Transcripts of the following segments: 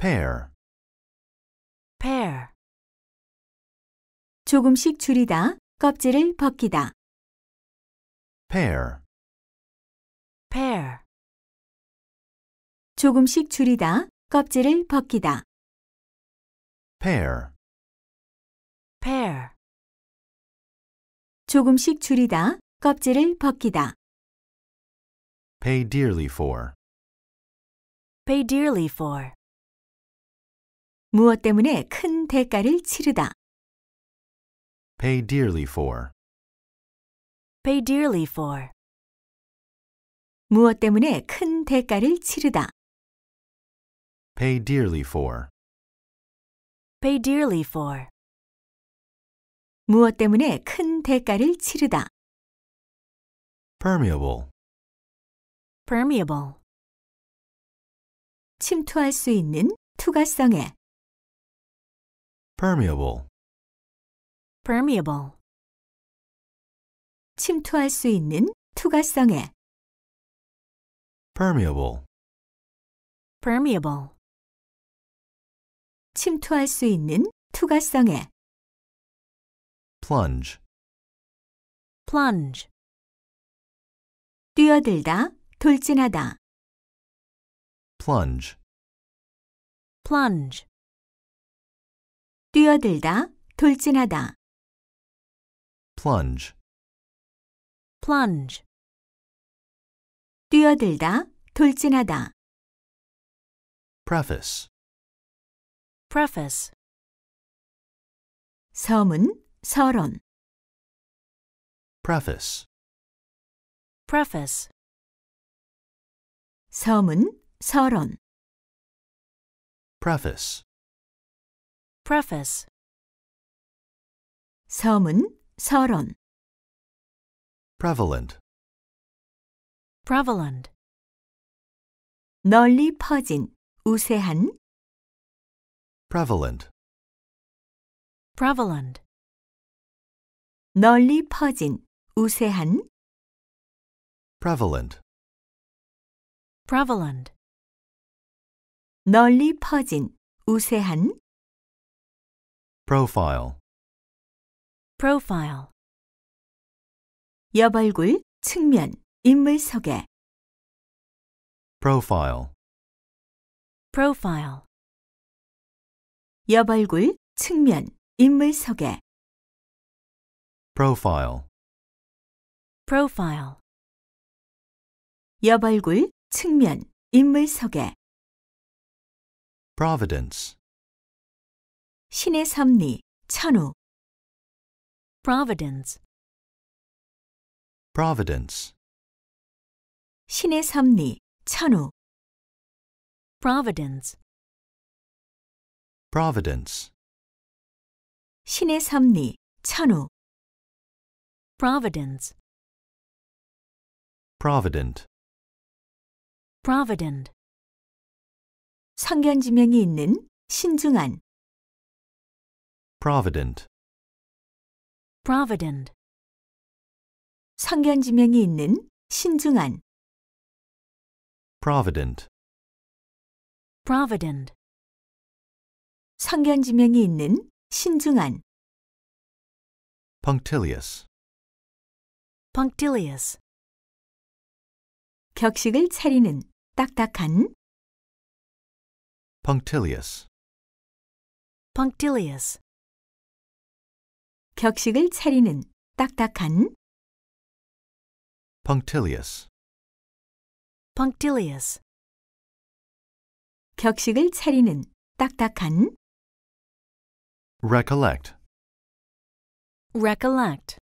Pair. Pair. 조금씩 줄이다, 껍질을 벗기다. Pair. Pair. 조금씩 줄이다, 껍질을 벗기다. Pair. Pair. 조금씩 줄이다, 껍질을 벗기다. Pay dearly for. Pay dearly for. 무엇 때문에 큰 대가를 치르다. pay dearly for pay dearly for 무엇 때문에 큰 대가를 치르다. pay dearly for pay dearly for 무엇 때문에 큰 대가를 치르다. permeable permeable 침투할 수 있는 투과성에 permeable permeable 침투할 수 있는 투과성에 permeable permeable 침투할 수 있는 투과성에 plunge plunge 뛰어들다 돌진하다 plunge plunge 뛰어들다, 돌진하다. plunge plunge 뛰어들다, 돌진하다. preface preface 서문, 서론. preface preface 서문, 서론. preface Preface 서문, 서론 Prevalent Prevalent 널리 퍼진, 우세한 Prevalent Prevalent 널리 퍼진, 우세한 Prevalent Prevalent 널리 퍼진, 우세한 Profile. Profile. 얼굴 측면, 인물 소개. Profile. Profile. 얼굴 측면, 인물 소개. Profile. Profile. 얼굴 측면, 인물 소개. Providence. 신의 섭리, 천우 Providence Providence 신의 섭리, 천우 Providence Providence 신의 섭리, 천우 Providence Provident Provident 성견지명이 있는 신중한 provident provident 성견지명이 있는 신중한 provident provident 성견지명이 있는 신중한 punctilious punctilious 격식을 차리는 딱딱한 punctilious punctilious 격식을 차리는 딱딱한 punctilious punctilious 격식을 차리는 딱딱한 recollect recollect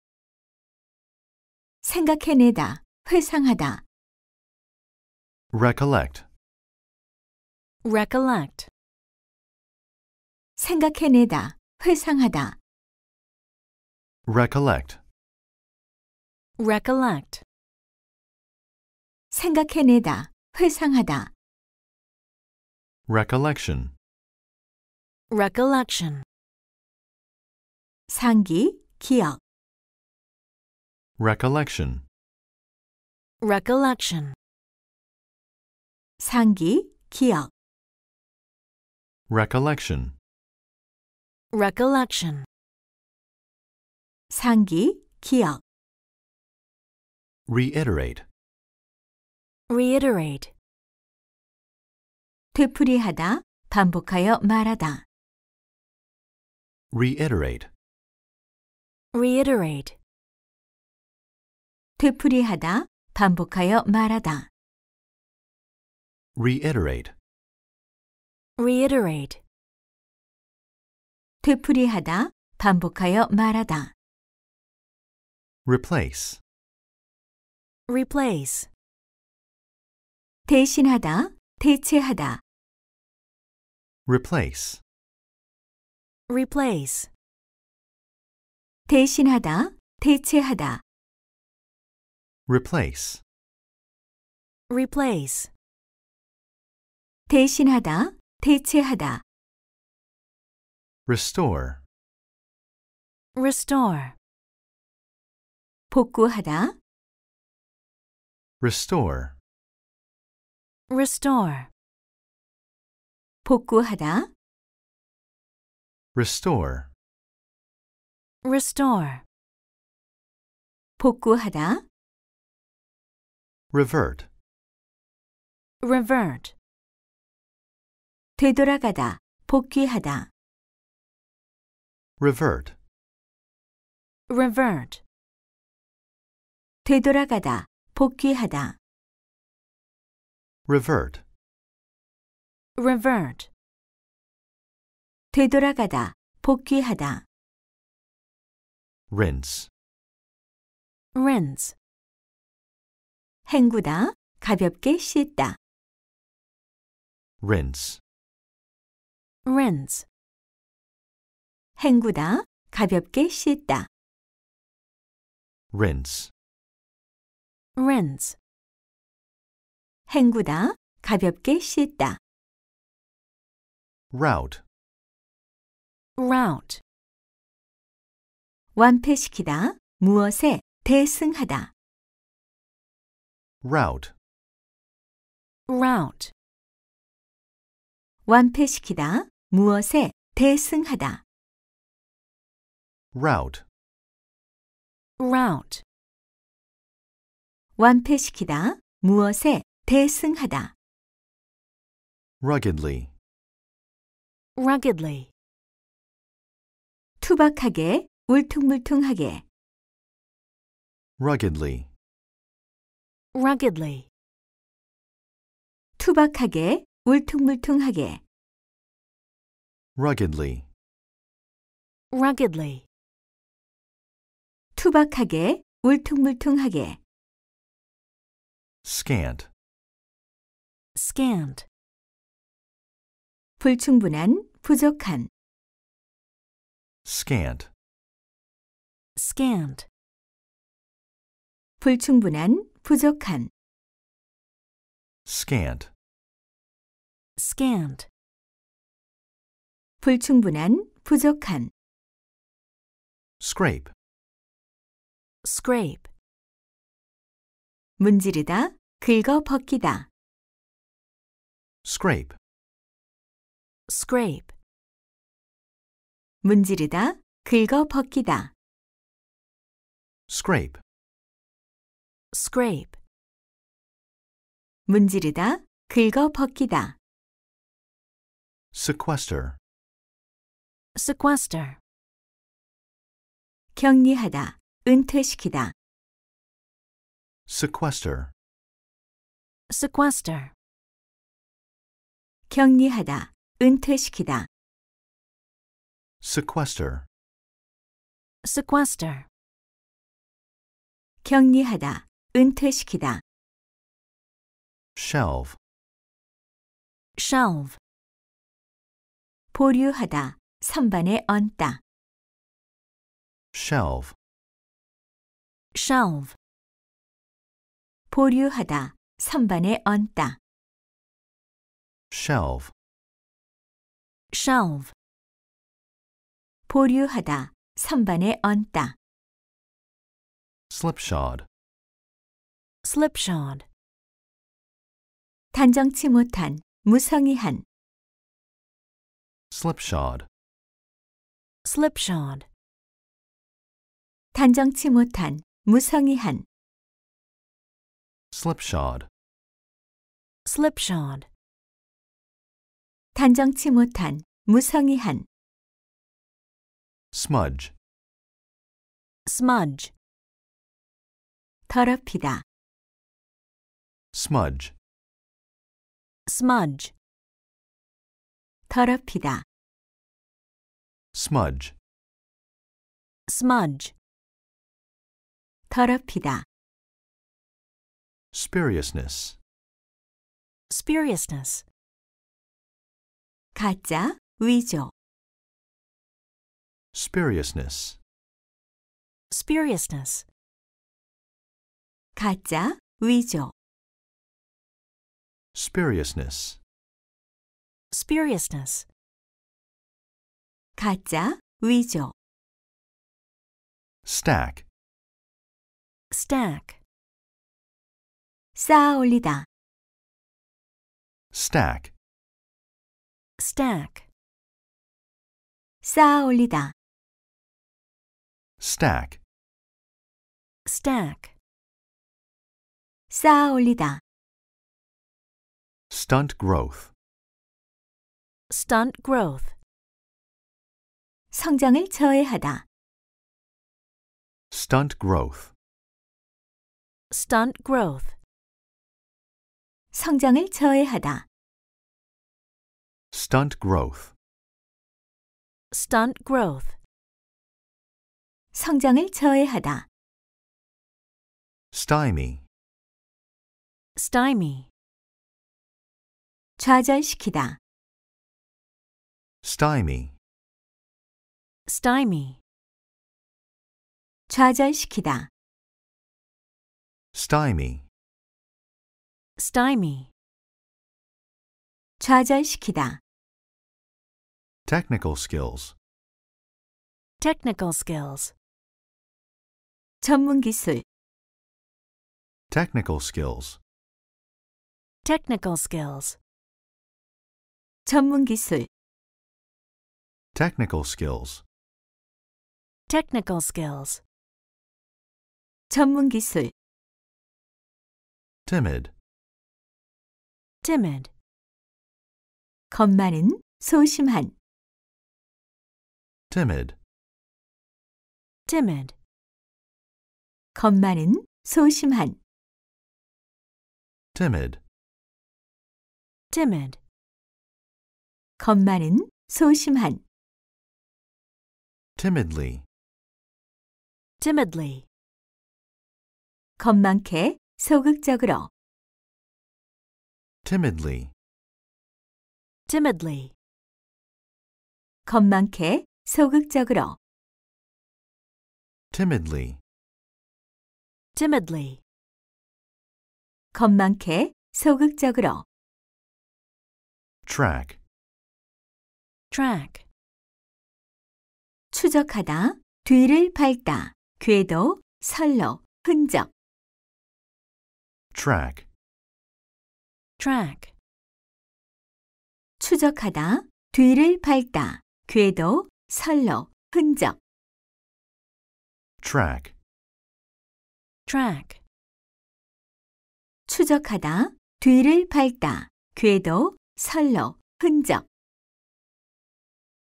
생각해내다 회상하다 recollect recollect 생각해내다 회상하다 Recollect. Recollect. 생각해내다, 회상하다. Recollection. Recollection. 상기, 기억. Recollection. Recollection. 상기, 기억. Recollection. Recollection. 상기, 기억 reiterate reiterate 되풀이하다, 반복하여 말하다 reiterate reiterate 되풀이하다, 반복하여 말하다 reiterate reiterate 되풀이하다, 반복하여 말하다 replace replace 대신하다, 대체하다 replace replace 대신하다, 대체하다 replace replace 대신하다, 대체하다 restore restore 복구하다 restore restore 복구하다 restore restore 복구하다 revert revert 되돌아가다 복귀하다 revert revert 되돌아가다, 복귀하다. revert revert 되돌아가다, 복귀하다. rinse rinse 헹구다, 가볍게 씻다. rinse rinse 헹구다, 가볍게 씻다. rinse rinse. 헹구다, 가볍게 씻다. route. route. 완패시키다, 무엇에 대승하다. route. route. 완패시키다, 무엇에 대승하다. route. route. 완패시키다, 무엇에 대승하다. ruggedly, ruggedly. 투박하게, 울퉁불퉁하게. ruggedly, ruggedly. 투박하게, 울퉁불퉁하게. ruggedly, ruggedly. 투박하게, 울퉁불퉁하게. scant scant 불충분한, 부족한 scant scant 불충분한, 부족한 scant scant 불충분한, 부족한 scrape scrape 문지르다, 긁어 벗기다. scrape scrape 문지르다, 긁어 벗기다. scrape scrape 문지르다, 긁어 벗기다. sequester sequester 격리하다, 은퇴시키다. sequester sequester 격리하다, 은퇴시키다 sequester sequester 격리하다, 은퇴시키다 shelve shelve 보류하다, 선반에 얹다 shelve shelve 보류하다, 선반에 얹다. shelve shelve 보류하다, 선반에 얹다. slipshod slipshod 단정치 못한, 무성의한. slipshod slipshod 단정치 못한, 무성의한. slipshod slipshod 단정치 못한, 무성의한 smudge smudge 더럽히다 smudge smudge 더럽히다 smudge smudge 더럽히다 Spuriousness. Spuriousness. 가짜, 위조. Spuriousness. Spuriousness. 가짜, 위조. Spuriousness. Spuriousness. 가짜, 위조. Stack. Stack. 쌓아 올리다. stack stack 쌓아 올리다. stack stack 쌓아 올리다. stunt growth stunt growth 성장을 저해하다. stunt growth stunt growth 성장을 저해하다. stunt growth, stunt growth, 성장을 저해하다. stymie, stymie, 좌절시키다. stymie, stymie, 좌절시키다. stymie. stymie 좌절시키다 technical skills technical skills 전문 기술 technical skills technical skills 전문 기술 technical skills technical skills 전문 기술 timid timid. 겁 많은, 소심한. timid, timid. 겁 많은, 소심한. timid, timid. 겁 많은, 소심한. timidly, timidly. 겁 많게, 소극적으로. timidly timidly 건망케 소극적으로 timidly timidly 건망케 소극적으로 track track 추적하다 뒤를 밟다 궤도 선로 흔적 track track. 추적하다, 뒤를 밟다, 궤도, 설로, 흔적. track. track. 추적하다, 뒤를 밟다, 궤도, 설로, 흔적.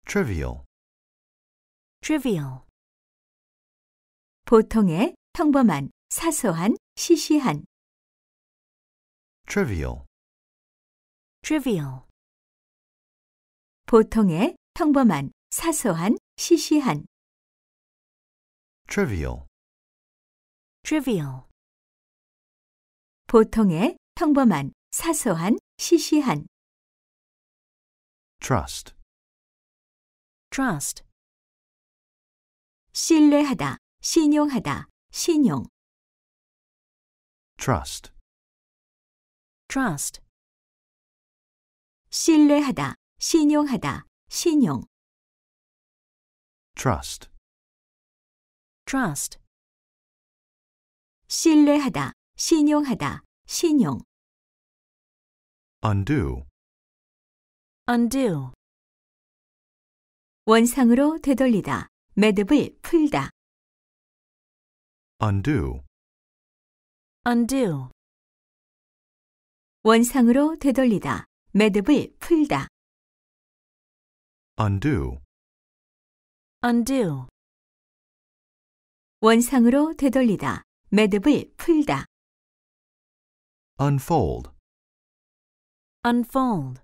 trivial. trivial. 보통의 평범한, 사소한, 시시한. trivial. trivial. 보통의, 평범한, 사소한, 시시한. trivial. trivial. 보통의, 평범한, 사소한, 시시한. trust. trust. 신뢰하다, 신용하다, 신용. trust. trust. 신뢰하다, 신용하다, 신용. trust, trust, 신뢰하다, 신용하다, 신용. undo, undo, 원상으로 되돌리다, 매듭을 풀다, undo, undo, 원상으로 되돌리다, 매듭을 풀다. undo, undo. 원상으로 되돌리다. 매듭을 풀다. unfold, unfold.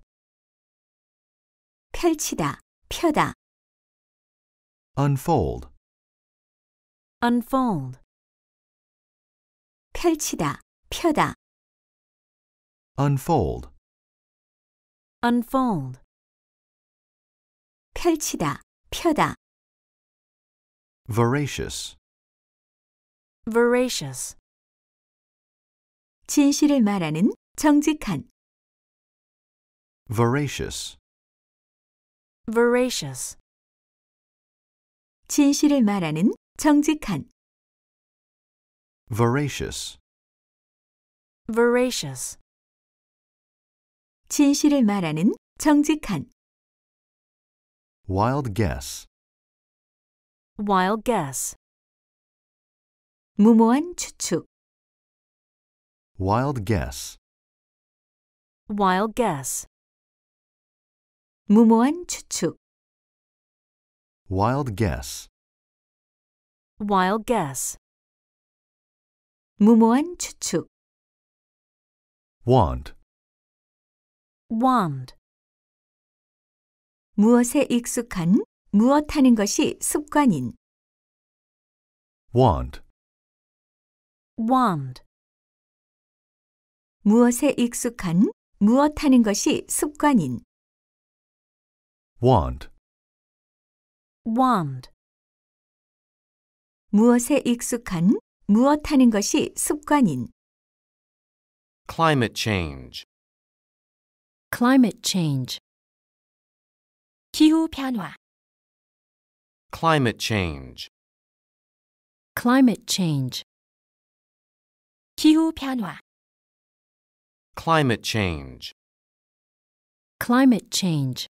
펼치다. 펴다. unfold, unfold. 펼치다. 펴다. unfold unfold 펼치다, 펴다 voracious voracious 진실을 말하는 정직한 voracious voracious 진실을 말하는 정직한 voracious voracious 진실을 말하는 정직한 wild guess wild guess 무모한 추측 wild guess wild guess 무모한 추측 wild guess wild guess 무모한 추측 want wand. 무엇에 익숙한, 무엇하는 것이 습관인. wand, wand. 무엇에 익숙한, 무엇하는 것이 습관인. wand, wand. 무엇에 익숙한, 무엇하는 것이 습관인. climate change. Climate change. 기후 변화. Climate change. Climate change. 기후 변화. Climate change. Climate change.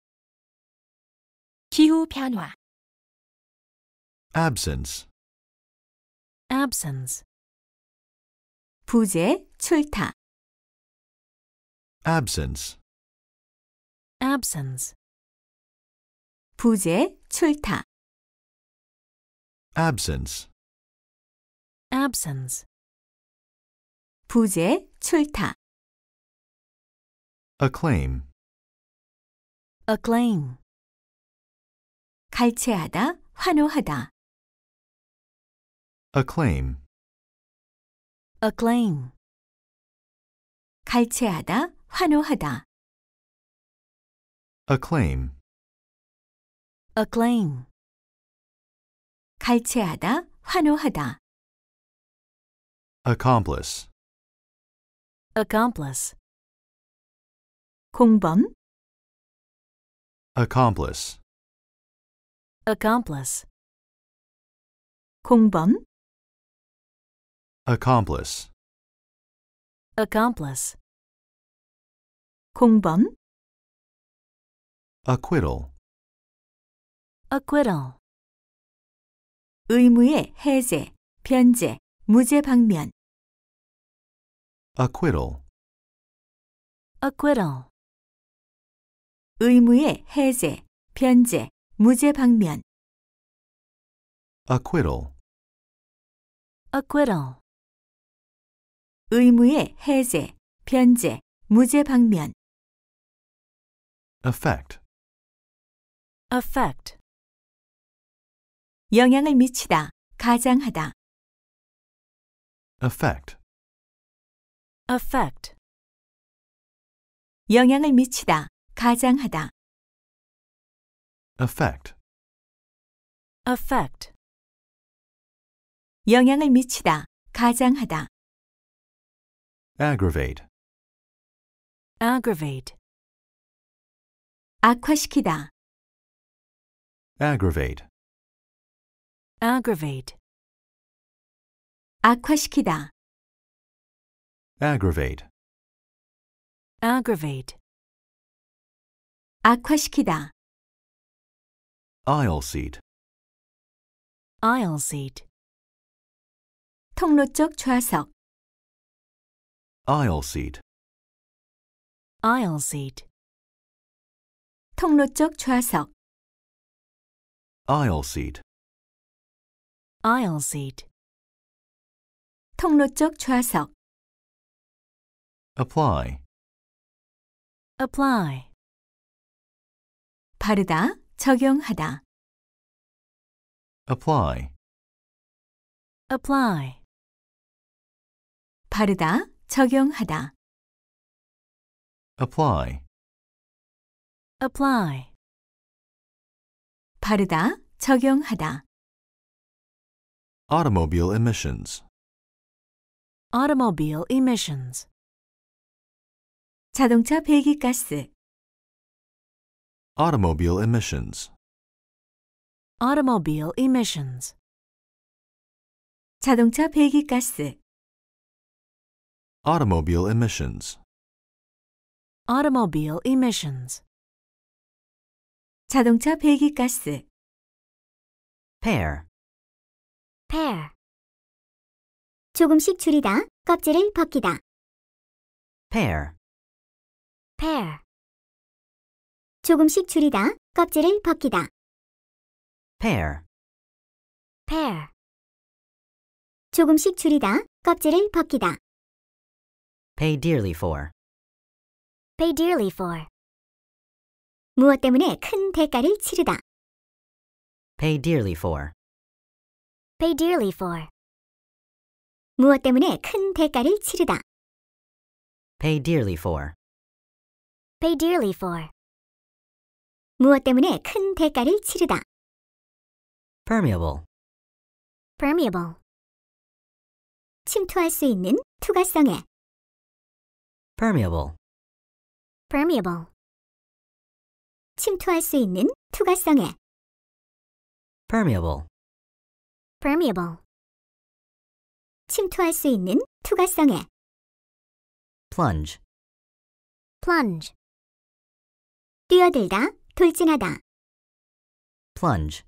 기후 변화. Absence. Absence. 부재, 출타. Absence absence. 부재, 출타. absence absence 부재, 출타. acclaim acclaim 갈채하다, 환호하다. acclaim acclaim 갈채하다, 환호하다 acclaim acclaim 갈채하다 환호하다 accomplice accomplice 공범 accomplice accomplice 공범 accomplice accomplice 공범 acquittal acquittal 의무의 해제, 변제, 무죄 방면 acquittal acquittal 의무의 해제, 변제, 무죄 방면 acquittal acquittal 의무의 해제, 변제, 무죄 방면 effect affect 영향을 미치다, 가장하다. affect affect 영향을 미치다, 가장하다. affect affect 영향을 미치다, 가장하다. aggravate aggravate 악화시키다, Aggravate. Aggravate. 악화시키다. Aggravate. Aggravate. 악화시키다. Aisle seat. Aisle seat. 통로 쪽 좌석. Aisle seat. Aisle seat. 통로 쪽 좌석 aisle seat aisle seat 통로 쪽 좌석 apply apply 바르다 적용하다 apply apply 바르다 적용하다 apply apply 바르다, 적용하다. Automobile emissions. Automobile emissions. 자동차 배기가스. Automobile emissions. Automobile emissions. 자동차 배기가스. Automobile emissions. Automobile emissions. 자동차 배기가스 pair pair 조금씩 줄이다, 껍질을 벗기다 pair pair 조금씩 줄이다, 껍질을 벗기다 pair pair 조금씩 줄이다, 껍질을 벗기다 pay dearly for pay dearly for 무엇 때문에 큰 대가를 치르다. pay dearly for pay dearly for 무엇 때문에 큰 대가를 치르다. pay dearly for pay dearly for 무엇 때문에 큰 대가를 치르다. permeable permeable 침투할 수 있는 투과성에 permeable permeable 침투할 수 있는 투과성의 permeable permeable 침투할 수 있는 투과성의 plunge plunge 뛰어들다, 돌진하다 plunge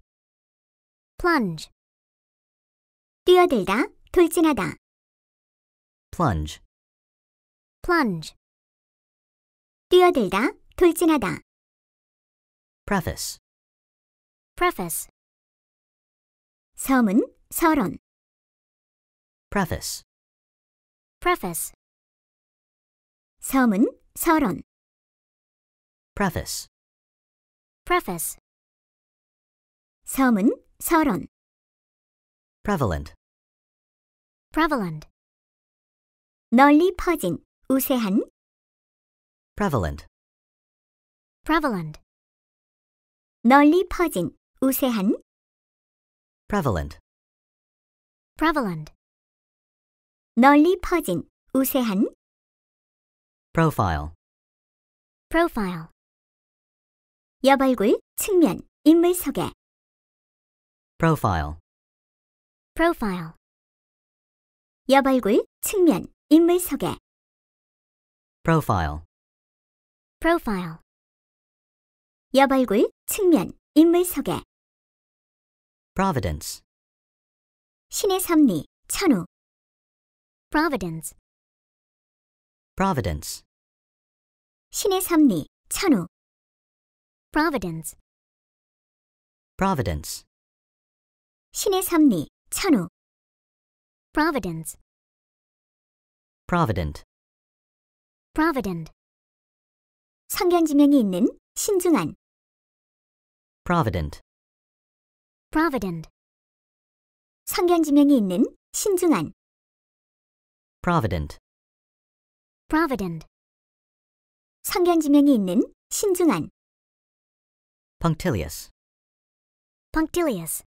plunge 뛰어들다, 돌진하다 plunge plunge 뛰어들다, 돌진하다 Preface Preface 서문, 서론 Preface Preface 서문, 서론 Preface Preface 서문, 서론 Prevalent Prevalent 널리 퍼진, 우세한 Prevalent Prevalent 널리 퍼진, 우세한 prevalent prevalent 널리 퍼진, 우세한 profile profile 여벌굴, 측면, 인물 소개 profile profile 여벌굴, 측면, 인물 소개 profile profile 여벌굴, 측면, 인물 소개 Providence 신의 섭리, 천우 Providence Providence 신의 섭리, 천우 Providence Providence 신의 섭리, 천우 Providence Provident Provident 성견지명이 있는 신중한 provident provident 성경지명이 있는 신중한 provident provident 성경지명이 있는 신중한 punctilious punctilious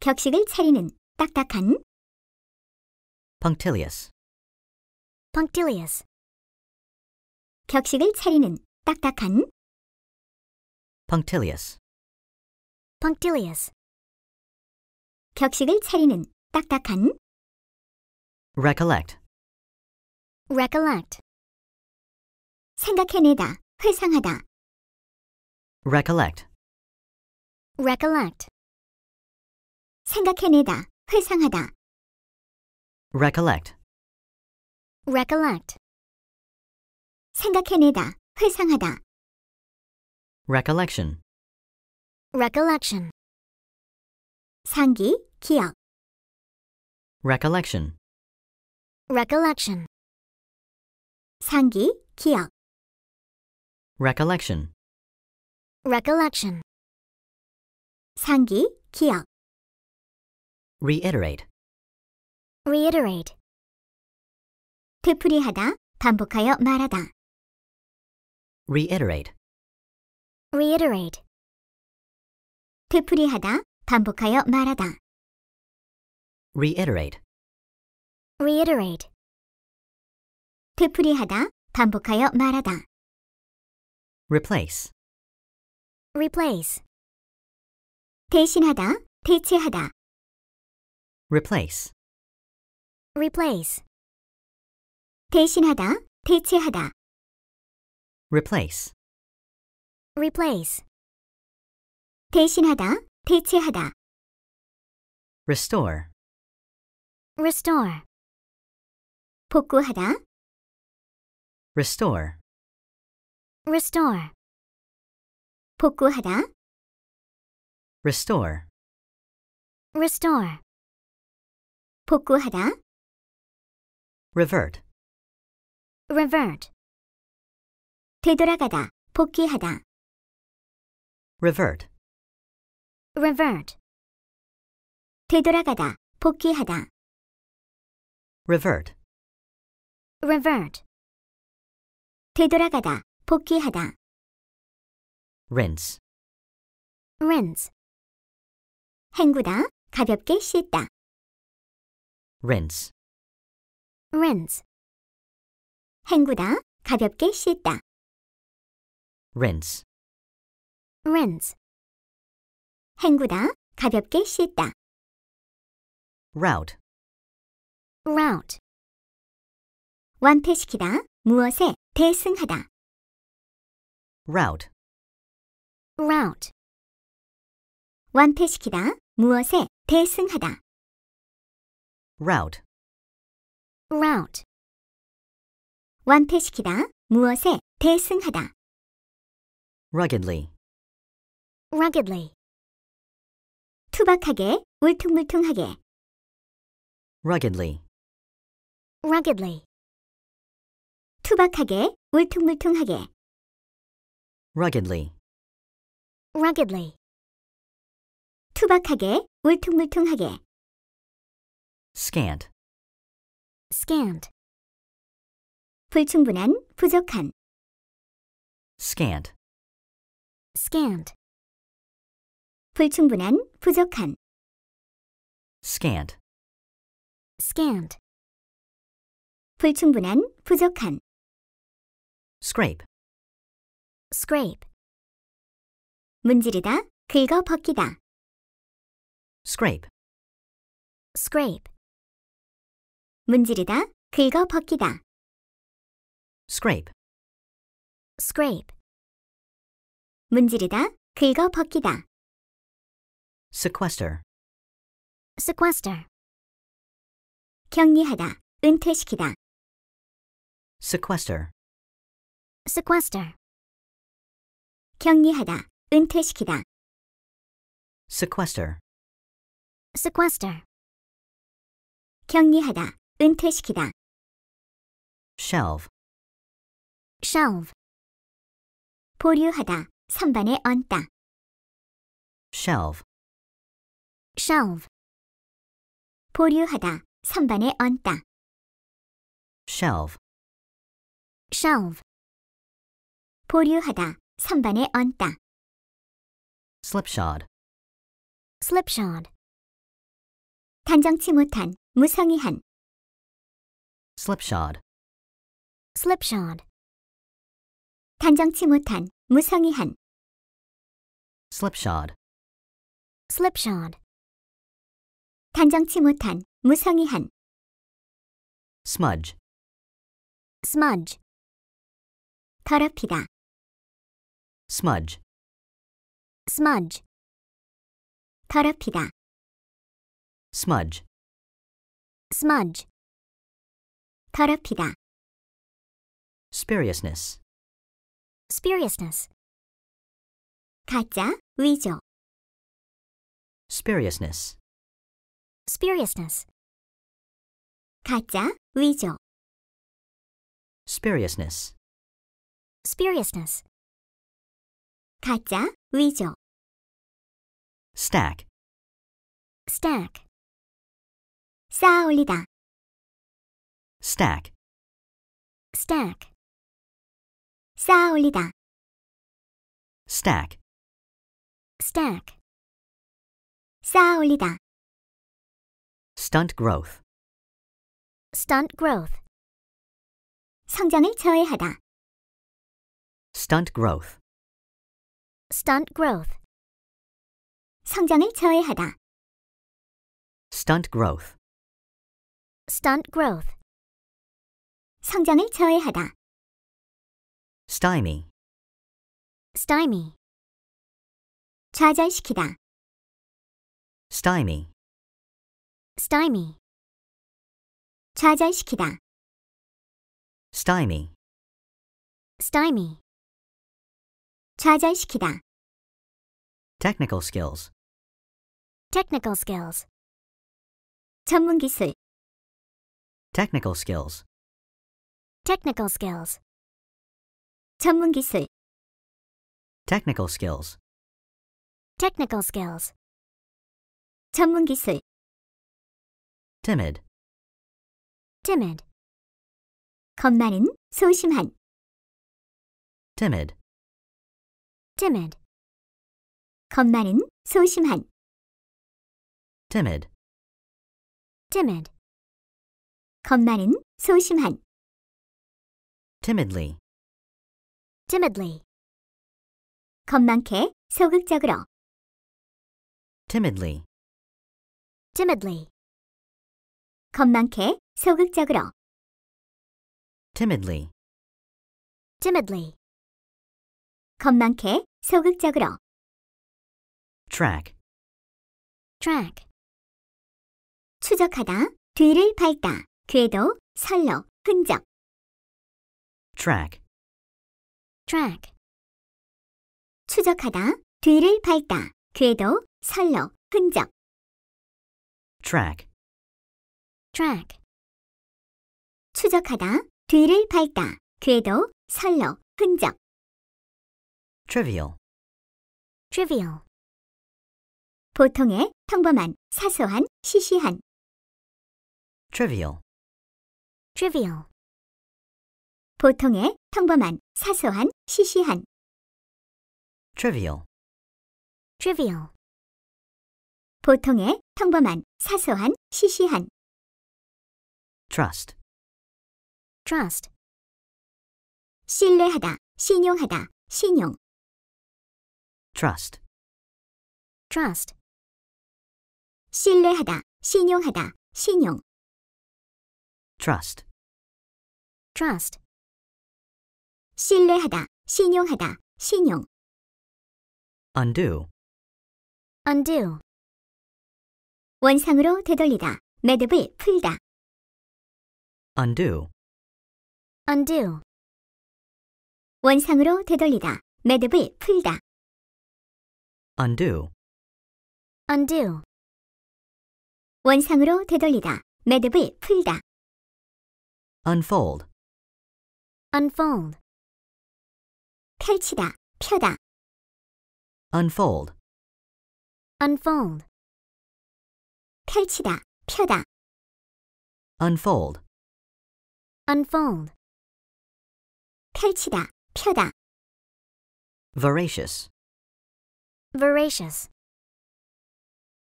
격식을 차리는 딱딱한 punctilious punctilious 격식을 차리는 딱딱한 punctilious. punctilious. 격식을 차리는, 딱딱한. recollect. recollect. 생각해내다, 회상하다. recollect. recollect. 생각해내다, 회상하다. recollect. recollect. 생각해내다, 회상하다. Recollection. Recollection. 상기, 기억. Recollection. Recollection. 상기, 기억. Recollection. Recollection. 상기, 기억. Reiterate. Reiterate. 되풀이하다, 반복하여 말하다. Reiterate reiterate. 되풀이하다, 반복하여 말하다. reiterate. reiterate. 되풀이하다, 반복하여 말하다. replace. replace. 대신하다, 대체하다. replace. replace. 대신하다, 대체하다. replace replace 대신하다, 대체하다 restore restore 복구하다 restore restore 복구하다 restore restore 복구하다 revert revert 되돌아가다 복귀하다 revert revert 되돌아가다 복귀하다 revert revert 되돌아가다 복귀하다 rinse rinse 헹구다 가볍게 씻다 rinse rinse 헹구다 가볍게 씻다 rinse rinse. 헹구다, 가볍게 씻다. route, route. 완패시키다, 무엇에 대승하다. route, route. 완패시키다, 무엇에 대승하다. route, route. 완패시키다, 무엇에 대승하다. ruggedly. ruggedly. 투박하게, 울퉁불퉁하게. ruggedly. ruggedly. 투박하게, 울퉁불퉁하게. ruggedly. ruggedly. 투박하게, 울퉁불퉁하게. scant. scant. 불충분한, 부족한. scant. scant. 불충분한, 부족한. scant, scant. 불충분한, 부족한. scrape, scrape. 문지르다, 긁어 벗기다. scrape, scrape. 문지르다, 긁어 벗기다. scrape, scrape. 문지르다, 긁어 벗기다. sequester. sequester. 격리하다, 은퇴시키다. sequester. sequester. 격리하다, 은퇴시키다. sequester. sequester. 격리하다, 은퇴시키다. Shelf. Shelf. 보류하다, 선반에 얹다. Shelf. shelve 보류하다, 선반에 얹다. shelve shelve 보류하다, 선반에 얹다. slipshod slipshod 단정치 못한, 무성의한. slipshod slipshod 단정치 못한, 무성의한. slipshod slipshod 단정치 못한, 무성의한 smudge smudge 더럽히다 smudge smudge 더럽히다 smudge smudge 더럽히다 spuriousness spuriousness 가짜, 위조 spuriousness Spuriousness. 가짜, 위조. Spuriousness. Spuriousness. 가짜, 위조. Stack. Stack. 쌓아 올리다. Stack. Stack. 쌓아 올리다. Stack. Stack. 쌓아 올리다. Stunt growth. Stunt growth. 성장을 저해하다. Stunt growth. Stunt growth. 성장을 저해하다. Stunt growth. Stunt growth. 성장을 저해하다. Stymie. Stymie. 좌절시키다. Stymie stymie 좌절시키다 stymie stymie 좌절시키다 technical skills technical skills 전문 기술 technical skills technical skills 전문 기술 technical skills technical skills 전문 기술 timid. timid. 겁마른, 소심한. timid. timid. 겁마른, 소심한. timid. timid. 겁마른, 소심한. timidly. timidly. 겁많게, 소극적으로. timidly. timidly. 겁많게, 소극적으로. timidly timidly 겁많게, 소극적으로. track track 추적하다, 뒤를 밟다, 궤도, 설로, 흔적. track track 추적하다, 뒤를 밟다, 궤도, 설로, 흔적. track track. 추적하다, 뒤를 밟다, 궤도, 설로, 흔적. trivial. trivial. 보통의, 평범한, 사소한, 시시한. trivial. trivial. 보통의, 평범한, 사소한, 시시한. trivial. trivial. 보통의, 평범한, 사소한, 시시한. trust trust 신뢰하다 신용하다 신용 trust trust 신뢰하다 신용하다 신용 trust trust 신뢰하다 신용하다 신용 undo undo 원상으로 되돌리다 매듭을 풀다 undo. undo. 원상으로 되돌리다. 매듭을 풀다. undo. undo. 원상으로 되돌리다. 매듭을 풀다. unfold. unfold. 펼치다, 펴다. unfold. unfold. 펼치다, 펴다. unfold unfold 펼치다, 펴다 voracious voracious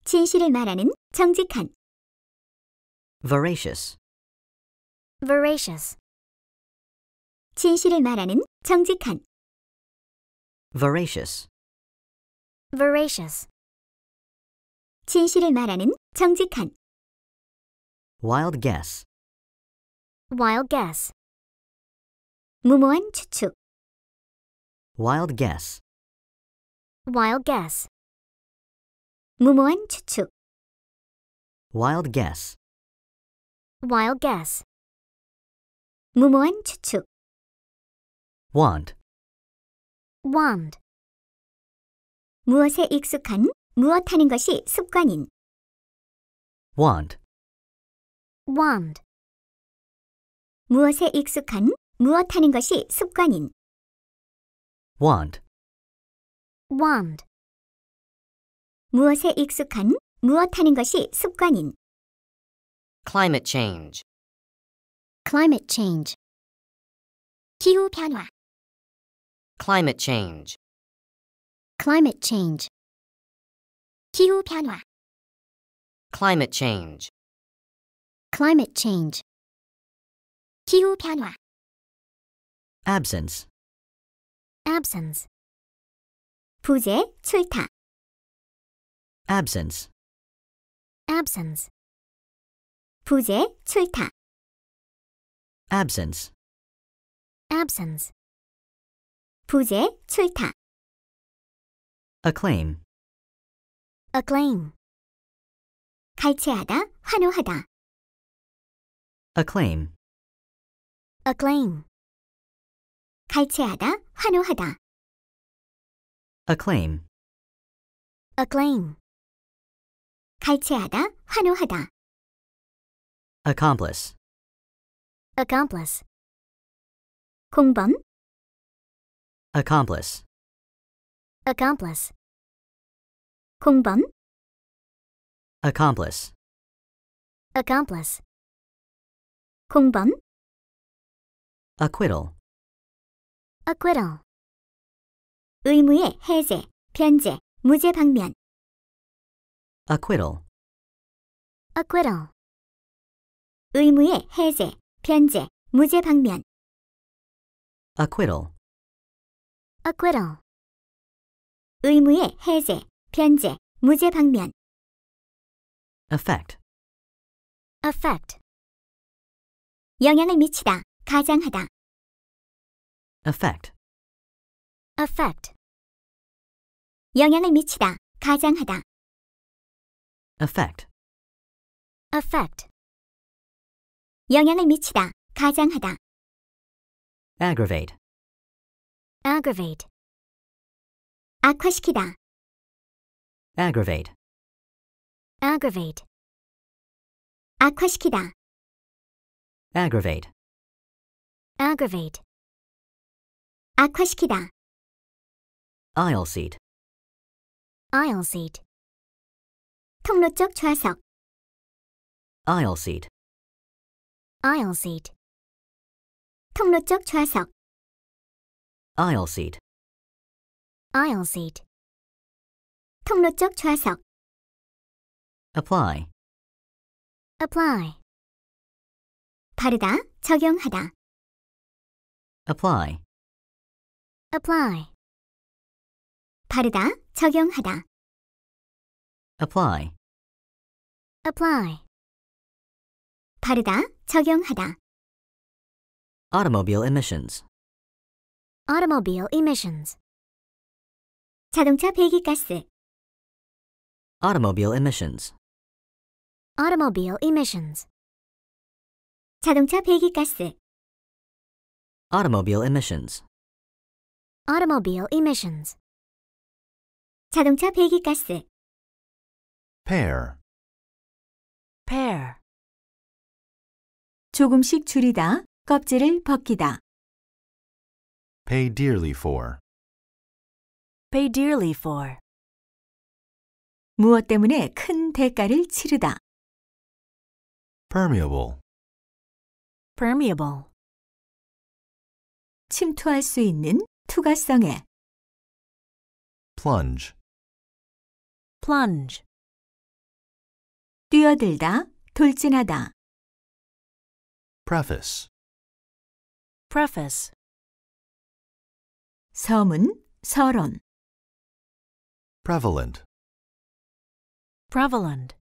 진실을 말하는 정직한 voracious voracious 진실을 말하는 정직한 voracious voracious 진실을 말하는 정직한 wild guess Wild guess. 무모한 추측. Wild guess. Wild guess. 무모한 추측. Wild guess. Wild guess. 무모한 추측. Wand. Wand. 무엇에 익숙한 무엇하는 것이 습관인. Wand. Wand. 무엇에 익숙한, 무엇 하는 것이 습관인. want want 무엇에 익숙한, 무엇 하는 것이 습관인. climate change climate change 기후 변화 climate change climate change 기후 변화 climate change climate change 기후변화 absence absence 부재, 출타 absence absence 부재, 출타 absence absence 부재, 출타 acclaim acclaim 갈채하다, 환호하다 acclaim acclaim 갈채하다, 환호하다. acclaim acclaim 갈채하다, 환호하다. accomplice accomplice 공범 accomplice accomplice 공범 accomplice accomplice 공범 acquittal acquittal 의무의 해제, 변제, 무죄 방면 acquittal acquittal 의무의 해제, 변제, 무죄 방면 acquittal acquittal 의무의 해제, 변제, 무죄 방면 effect effect 영향을 미치다 파장하다. affect affect 영향을 미치다, 가장하다. affect affect 영향을 미치다, 가장하다. aggravate aggravate 악화시키다. aggravate aggravate 악화시키다. aggravate aggravate 악화시키다 aisle seat aisle seat 통로 쪽 좌석 aisle seat aisle seat 통로 쪽 좌석 aisle seat aisle seat 통로 쪽 좌석 apply apply 바르다 적용하다 apply apply 바르다, 적용하다 apply apply 바르다, 적용하다 automobile emissions automobile emissions 자동차 배기가스 automobile emissions automobile emissions 자동차 배기가스 Automobile emissions. Automobile emissions. 자동차 배기가스. Pair. Pair. 조금씩 줄이다. 껍질을 벗기다. Pay dearly for. Pay dearly for. 무엇 때문에 큰 대가를 치르다. Permeable. Permeable. 침투할 수 있는 투과성에 plunge plunge 뛰어들다, 돌진하다 preface preface 서문, 서론 prevalent prevalent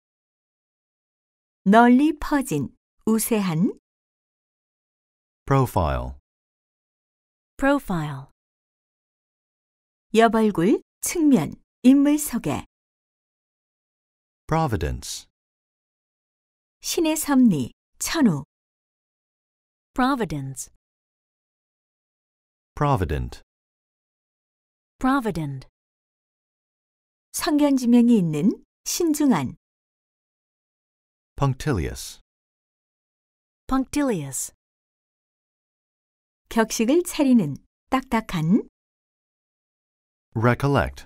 널리 퍼진, 우세한 profile profile 여벌굴, 측면, 인물 소개 Providence 신의 섭리, 천우 Providence Provident Provident 성견지명이 있는 신중한 Punctilious Punctilious 격식을 차리는 딱딱한 recollect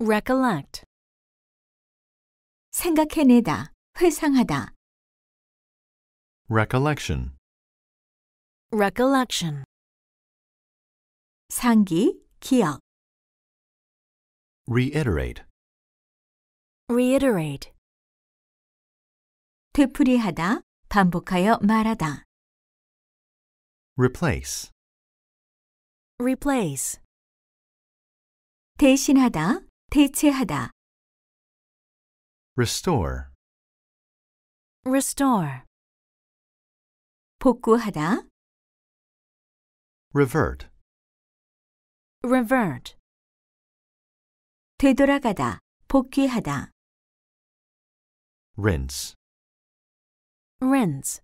recollect 생각해내다 회상하다 recollection recollection 상기 기억 reiterate reiterate 되풀이하다 반복하여 말하다 replace replace 대신하다 대체하다 restore restore 복구하다 revert revert 되돌아가다 복귀하다 rinse rinse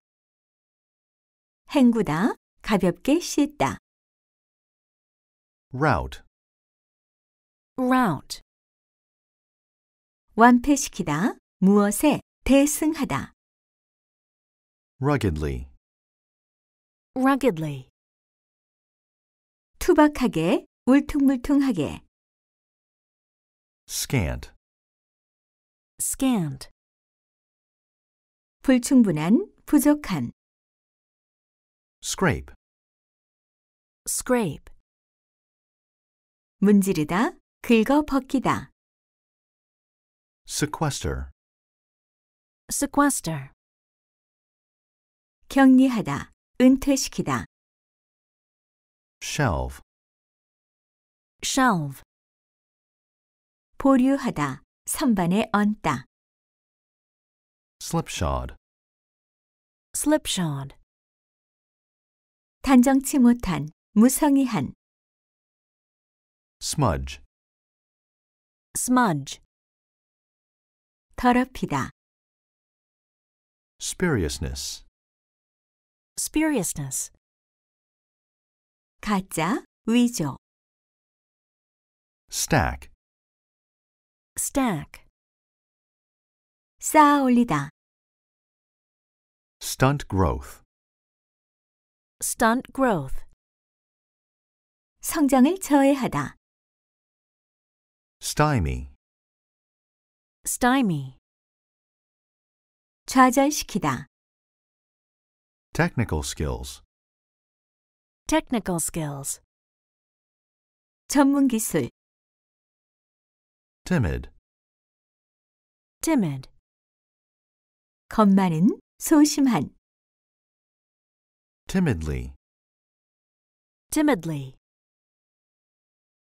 헹구다 가볍게 씻다. route route 완패시키다. 무엇에 대승하다. ruggedly ruggedly 투박하게, 울퉁불퉁하게. scant scant 불충분한, 부족한. scrape scrape 문지르다 긁어 벗기다 sequester sequester 격리하다 은퇴시키다 Shelf, shelf. 보류하다 선반에 얹다 slipshod slipshod 단정치 못한, 무성의한 smudge, smudge, 더럽히다, spuriousness, spuriousness, 가짜, 위조, stack, stack, 쌓아올리다, stunt growth, stunt growth. 성장을 저해하다. stymie, stymie, 좌절시키다. technical skills, technical skills, 전문 기술. timid, timid, 겁 많은, 소심한 timidly timidly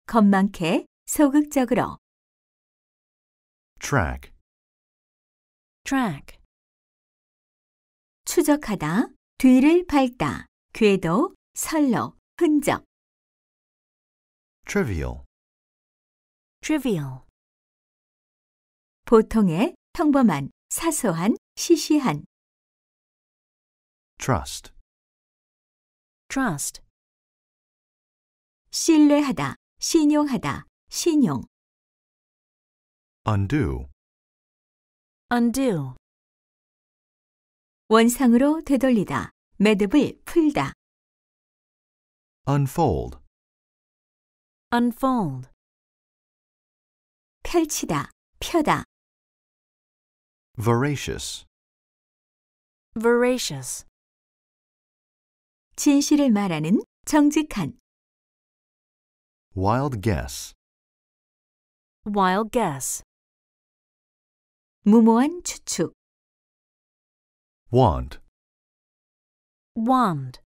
건망케 소극적으로 track track 추적하다 뒤를 밟다 궤도 선로 흔적 trivial trivial 보통의 평범한 사소한 시시한 trust trust. 신뢰하다, 신용하다, 신용. undo, undo. 원상으로 되돌리다, 매듭을 풀다. unfold, unfold. 펼치다, 펴다. voracious, voracious. 진실을 말하는 정직한 wild guess wild guess 무모한 추측 want want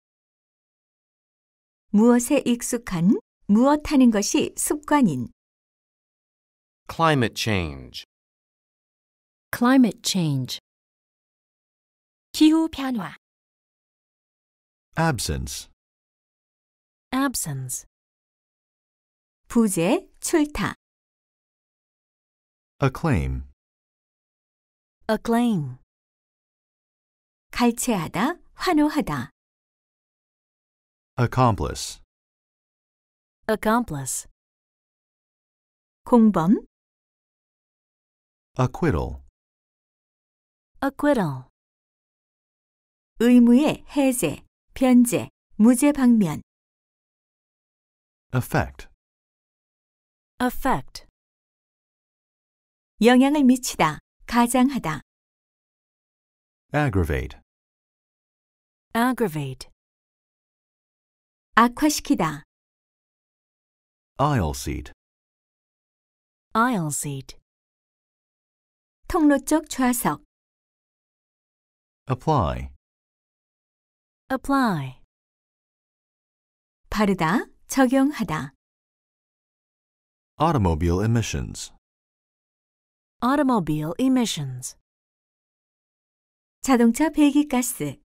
무엇에 익숙한 무엇하는 것이 습관인 climate change climate change 기후 변화 absence absence 부재, 출타 acclaim acclaim 갈채하다, 환호하다 accomplice accomplice 공범 acquittal acquittal 의무의 해제 변제, 무죄 방면 affect affect 영향을 미치다, 가장하다 aggravate aggravate 악화시키다 aisle seat aisle seat 통로 쪽 좌석 apply apply 바르다, 적용하다 Automobile emissions automobile emissions 자동차 배기가스